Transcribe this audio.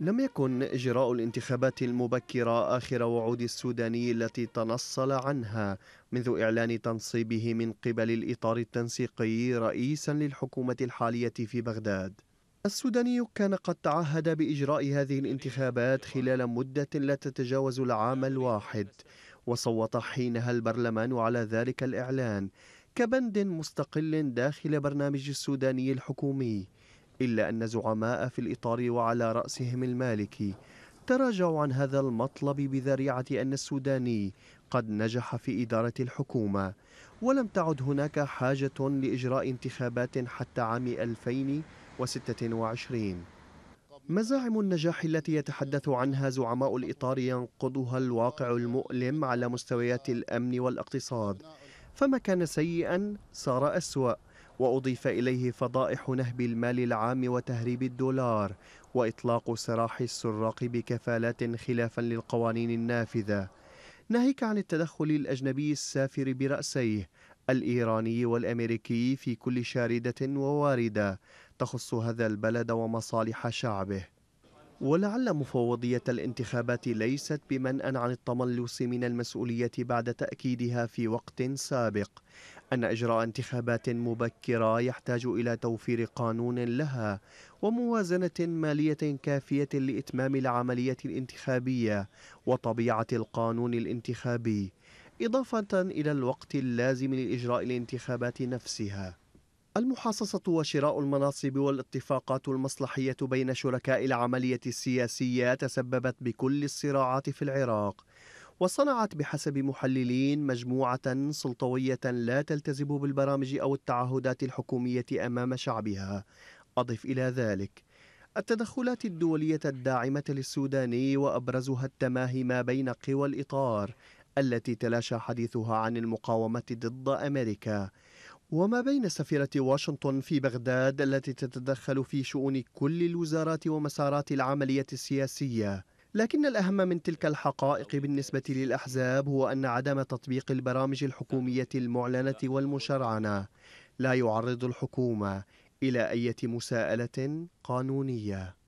لم يكن إجراء الانتخابات المبكرة آخر وعود السوداني التي تنصل عنها منذ إعلان تنصيبه من قبل الإطار التنسيقي رئيسا للحكومة الحالية في بغداد السوداني كان قد تعهد بإجراء هذه الانتخابات خلال مدة لا تتجاوز العام الواحد وصوت حينها البرلمان على ذلك الإعلان كبند مستقل داخل برنامج السوداني الحكومي إلا أن زعماء في الإطار وعلى رأسهم المالكي تراجعوا عن هذا المطلب بذريعة أن السوداني قد نجح في إدارة الحكومة ولم تعد هناك حاجة لإجراء انتخابات حتى عام 2026 مزاعم النجاح التي يتحدث عنها زعماء الإطار ينقضها الواقع المؤلم على مستويات الأمن والاقتصاد فما كان سيئا صار أسوأ وأضيف إليه فضائح نهب المال العام وتهريب الدولار وإطلاق سراح السراق بكفالات خلافا للقوانين النافذة ناهيك عن التدخل الأجنبي السافر برأسيه الإيراني والأمريكي في كل شاردة وواردة تخص هذا البلد ومصالح شعبه ولعل مفوضية الانتخابات ليست بمنأى عن التملص من المسؤولية بعد تأكيدها في وقت سابق أن إجراء انتخابات مبكرة يحتاج إلى توفير قانون لها وموازنة مالية كافية لإتمام العملية الانتخابية وطبيعة القانون الانتخابي إضافة إلى الوقت اللازم لإجراء الانتخابات نفسها المحاصصة وشراء المناصب والاتفاقات المصلحية بين شركاء العملية السياسية تسببت بكل الصراعات في العراق وصنعت بحسب محللين مجموعة سلطوية لا تلتزم بالبرامج أو التعهدات الحكومية أمام شعبها أضف إلى ذلك التدخلات الدولية الداعمة للسوداني وأبرزها التماهي ما بين قوى الإطار التي تلاشى حديثها عن المقاومة ضد أمريكا وما بين سفيرة واشنطن في بغداد التي تتدخل في شؤون كل الوزارات ومسارات العملية السياسية لكن الأهم من تلك الحقائق بالنسبة للأحزاب هو أن عدم تطبيق البرامج الحكومية المعلنة والمشرعنة لا يعرض الحكومة إلى أي مساءلة قانونية